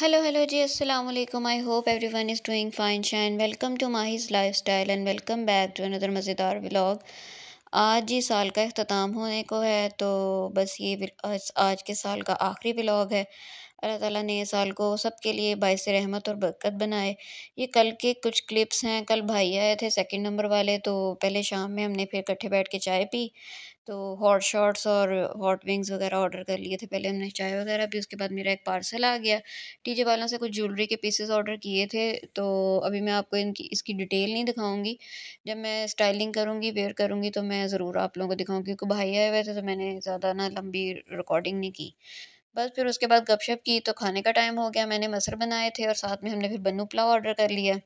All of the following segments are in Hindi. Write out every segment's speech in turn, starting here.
हेलो हेलो जी अस्सलाम वालेकुम I hope everyone is doing fine shine welcome to life lifestyle and welcome back to another मज़ेदार व्लॉग आज जी साल का अख्ताम होने को है तो बस ये आज के साल का आखिरी व्लॉग है अल्लाह ताला ने साल को सबके लिए बायस रहमत और बरकत बनाए ये कल के कुछ क्लिप्स हैं कल भाई आए थे सेकंड नंबर वाले तो पहले शाम में हमने फिर इकट्ठे बैठ के चाय पी तो हॉट शॉट्स और हॉट विंग्स वगैरह ऑर्डर कर लिए थे पहले हमने चाय वगैरह पी उसके बाद मेरा एक पार्सल आ गया टीजे वालों से कुछ ज्वेलरी के पीसेस ऑर्डर किए थे तो अभी मैं आपको इनकी इसकी डिटेल नहीं दिखाऊंगी जब मैं स्टाइलिंग करूंगी वेयर करूंगी तो मैं ज़रूर आप लोगों को दिखाऊंगी क्योंकि भाई आए हुए थे तो मैंने ज़्यादा ना लंबी रिकॉर्डिंग नहीं की बस फिर उसके बाद गपशप की तो खाने का टाइम हो गया मैंने मसर बनाए थे और साथ में हमने फिर बन्नू पुलाव ऑर्डर कर लिया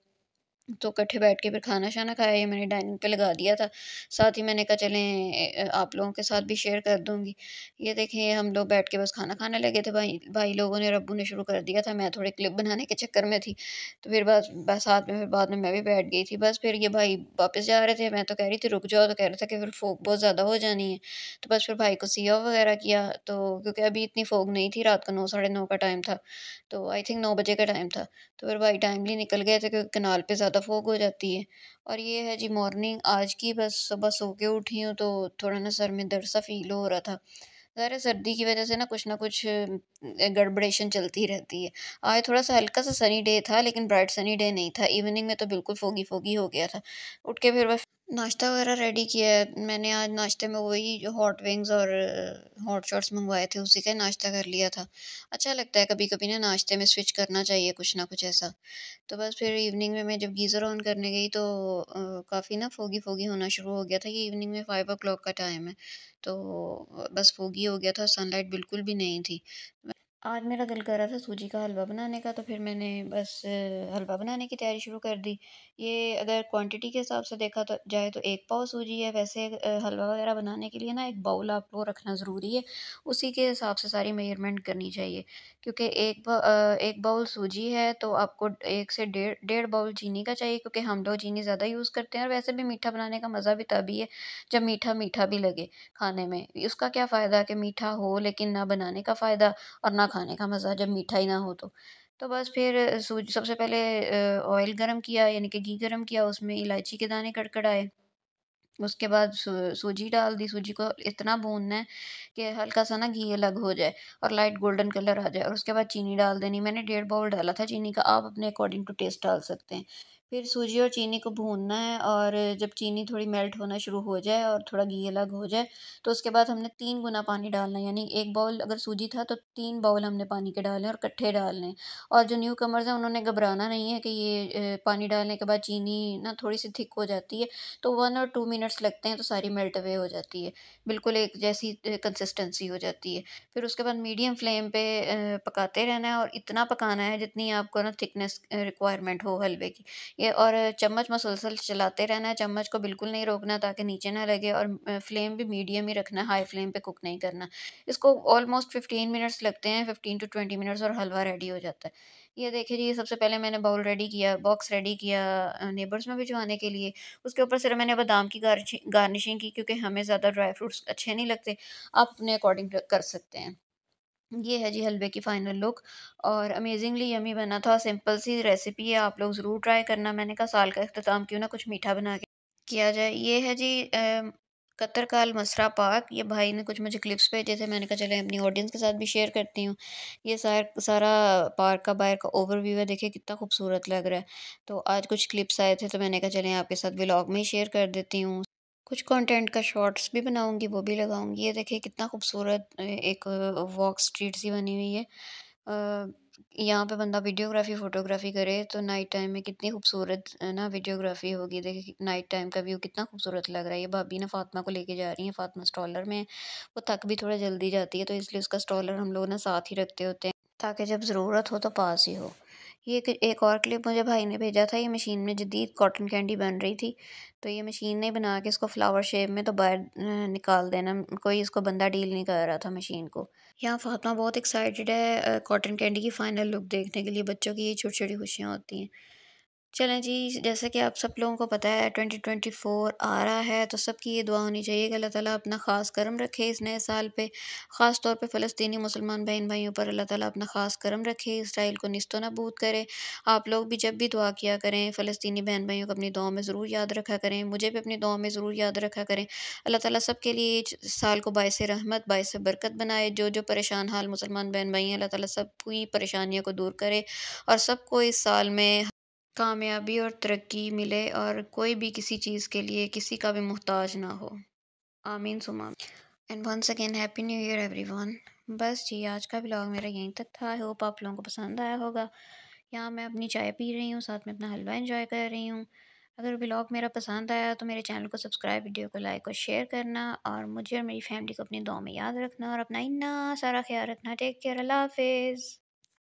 तो इकट्ठे बैठ के फिर खाना शाना खाया ये मैंने डाइनिंग पे लगा दिया था साथ ही मैंने कहा चलें आप लोगों के साथ भी शेयर कर दूंगी ये देखें हम लोग बैठ के बस खाना खाने लगे थे भाई भाई लोगों ने रब्बू ने शुरू कर दिया था मैं थोड़े क्लिप बनाने के चक्कर में थी तो फिर बस बस साथ में फिर बाद में मैं भी बैठ गई थी बस फिर ये भाई वापस जा रहे थे मैं तो कह रही थी रुक जाओ तो कह रहा था कि फिर फोक बहुत ज़्यादा हो जानी है तो बस फिर भाई को सिया वगैरह किया तो क्योंकि अभी इतनी फोक नहीं थी रात का नौ साढ़े नौ का टाइम था तो आई थिंक नौ बजे का टाइम था तो फिर भाई टाइमली निकल गए थे क्योंकि कनाल पर ज़्यादा ज़्यादा फोक हो जाती है और ये है जी मॉर्निंग आज की बस सुबह सो के उठी हूँ तो थोड़ा ना सर में दर्द सा फील हो रहा था ज़ाहिर सर्दी की वजह से ना कुछ ना कुछ गड़बड़ेशन चलती रहती है आज थोड़ा सा हल्का सा सनी डे था लेकिन ब्राइट सनी डे नहीं था इवनिंग में तो बिल्कुल फोगी फोगी हो गया था उठ के फिर बस नाश्ता वगैरह रेडी किया है मैंने आज नाश्ते में वही हॉट विंग्स और हॉट uh, शॉट्स मंगवाए थे उसी का नाश्ता कर लिया था अच्छा लगता है कभी कभी ना नाश्ते में स्विच करना चाहिए कुछ ना कुछ ऐसा तो बस फिर इवनिंग में मैं जब गीज़र ऑन करने गई तो uh, काफ़ी ना फोगी फोगी होना शुरू हो गया था कि इवनिंग में फ़ाइव ओ क्लॉक का टाइम है तो बस फोगी हो गया था सनलाइट बिल्कुल भी नहीं थी आज मेरा दिल कर रहा था सूजी का हलवा बनाने का तो फिर मैंने बस हलवा बनाने की तैयारी शुरू कर दी ये अगर क्वांटिटी के हिसाब से देखा तो जाए तो एक पाव सूजी है वैसे हलवा वगैरह बनाने के लिए ना एक बाउल आप वो रखना ज़रूरी है उसी के हिसाब से सारी मेजरमेंट करनी चाहिए क्योंकि एक एक बाउल सूजी है तो आपको एक से डेढ़ डेढ़ बाउल चीनी का चाहिए क्योंकि हम लोग चीनी ज़्यादा यूज़ करते हैं और वैसे भी मीठा बनाने का मज़ा भी तभी है जब मीठा मीठा भी लगे खाने में उसका क्या फ़ायदा कि मीठा हो लेकिन ना बनाने का फ़ायदा और ना खाने का मज़ा जब मीठा ही ना हो तो तो बस फिर सूज सबसे पहले ऑयल गरम किया यानी कि घी गरम किया उसमें इलायची के दाने कड़कड़ाए उसके बाद सूजी डाल दी सूजी को इतना भूनना है कि हल्का सा ना घी अलग हो जाए और लाइट गोल्डन कलर आ जाए और उसके बाद चीनी डाल देनी मैंने डेढ़ बाउल डाला था चीनी का आप अपने अकॉर्डिंग टू टेस्ट डाल सकते हैं फिर सूजी और चीनी को भूनना है और जब चीनी थोड़ी मेल्ट होना शुरू हो जाए और थोड़ा घी अलग हो जाए तो उसके बाद हमने तीन गुना पानी डालना है यानी एक बाउल अगर सूजी था तो तीन बाउल हमने पानी के डालने और कट्ठे डालने और जो न्यू कमर्स हैं उन्होंने घबराना नहीं है कि ये पानी डालने के बाद चीनी ना थोड़ी सी थिक हो जाती है तो वन और टू मिनट्स लगते हैं तो सारी मेल्ट अवे हो जाती है बिल्कुल एक जैसी कंसिस्टेंसी हो जाती है फिर उसके बाद मीडियम फ्लेम पर पकाते रहना है और इतना पकाना है जितनी आपको ना थिकनेस रिक्वायरमेंट हो हलवे की ये और चम्मच मसलसल चलाते रहना है चम्मच को बिल्कुल नहीं रोकना ताकि नीचे ना लगे और फ्लेम भी मीडियम ही रखना हाई फ्लेम पे कुक नहीं करना इसको ऑलमोस्ट फिफ्टीन मिनट्स लगते हैं फिफ्टीन टू ट्वेंटी मिनट्स और हलवा रेडी हो जाता है ये देखिए जी सबसे पहले मैंने बाउल रेडी किया बॉक्स रेडी किया नेबर्स में भिजवाने के लिए उसके ऊपर सिर्फ मैंने बादाम की गार्निशिंग की क्योंकि हमें ज़्यादा ड्राई फ्रूट्स अच्छे नहीं लगते आप अपने अकॉर्डिंग कर सकते हैं ये है जी हलवे की फ़ाइनल लुक और अमेजिंगली यमी बना था सिंपल सी रेसिपी है आप लोग ज़रूर ट्राई करना मैंने कहा साल का अख्ताम क्यों ना कुछ मीठा बना के किया जाए ये है जी कतरकाल मसरा पाक ये भाई ने कुछ मुझे क्लिप्स भेजे थे मैंने कहा चले अपनी ऑडियंस के साथ भी शेयर करती हूँ ये सार सारा पार्क का बाहर का ओवरव्यू है देखिए कितना खूबसूरत लग रहा है तो आज कुछ क्लिप्स आए थे तो मैंने कहा चले आपके साथ ब्लॉग में ही शेयर कर देती हूँ कुछ कंटेंट का शॉर्ट्स भी बनाऊंगी वो भी लगाऊंगी ये देखिए कितना खूबसूरत एक वॉक स्ट्रीट सी बनी हुई है यहाँ पे बंदा वीडियोग्राफी फ़ोटोग्राफी करे तो नाइट टाइम में कितनी खूबसूरत ना वीडियोग्राफी होगी देखिए नाइट टाइम का व्यू कितना खूबसूरत लग रहा है ये भाभी ना फातिमा को लेके जा रही हैं फातिमा स्टॉलर में वो थक भी थोड़ा जल्दी जाती है तो इसलिए उसका स्टॉलर हम लोग ना साथ ही रखते होते हैं ताकि जब ज़रूरत हो तो पास ही हो ये एक और क्लिप मुझे भाई ने भेजा था ये मशीन में जदीद कॉटन कैंडी बन रही थी तो ये मशीन ने बना के इसको फ्लावर शेप में तो बाहर निकाल देना कोई इसको बंदा डील नहीं कर रहा था मशीन को यहाँ फातमा बहुत एक्साइटेड है कॉटन कैंडी की फ़ाइनल लुक देखने के लिए बच्चों की ये छोटी छोटी खुशियाँ होती हैं चलें जी जैसे कि आप सब लोगों को पता है ट्वेंटी ट्वेंटी फोर आ रहा है तो सबकी ये दुआ होनी चाहिए कि अल्लाह ताला अपना ख़ास करम रखे इस नए साल पे ख़ास तौर पे फ़लस्तीनी मुसलमान बहन भाइयों पर अल्लाह ताला अपना ख़ास करम रखे इसराइल को नस्तो नबूद करे आप लोग भी जब भी दुआ किया करें फ़लस्तीनी बहन भाइयों को अपनी दुआ में ज़रूर याद रखा करें मुझे भी अपनी दुआ में ज़रूर याद रखा करें अल्लाह ताला सब के लिए इस साल को बायस रहमत बायस बरकत बनाए जो जो परेशान हाल मुसलमान बहन भाई हैं अल्लाह ताला सब की परेशानियों को दूर करे और सबको इस साल में कामयाबी और तरक्की मिले और कोई भी किसी चीज़ के लिए किसी का भी मोहताज ना हो आमीन सुमा and once again happy new year everyone बस जी आज का ब्लॉग मेरा यहीं तक था आई होप आप लोगों को पसंद आया होगा यहाँ मैं अपनी चाय पी रही हूँ साथ में अपना हलवा इंजॉय कर रही हूँ अगर ब्लॉग मेरा पसंद आया तो मेरे चैनल को सब्सक्राइब वीडियो को लाइक और शेयर करना और मुझे और मेरी फैमिली को अपनी दुआ में याद रखना और अपना इन्ना सारा ख्याल रखना टेक केयर अल्लाह हाफिज़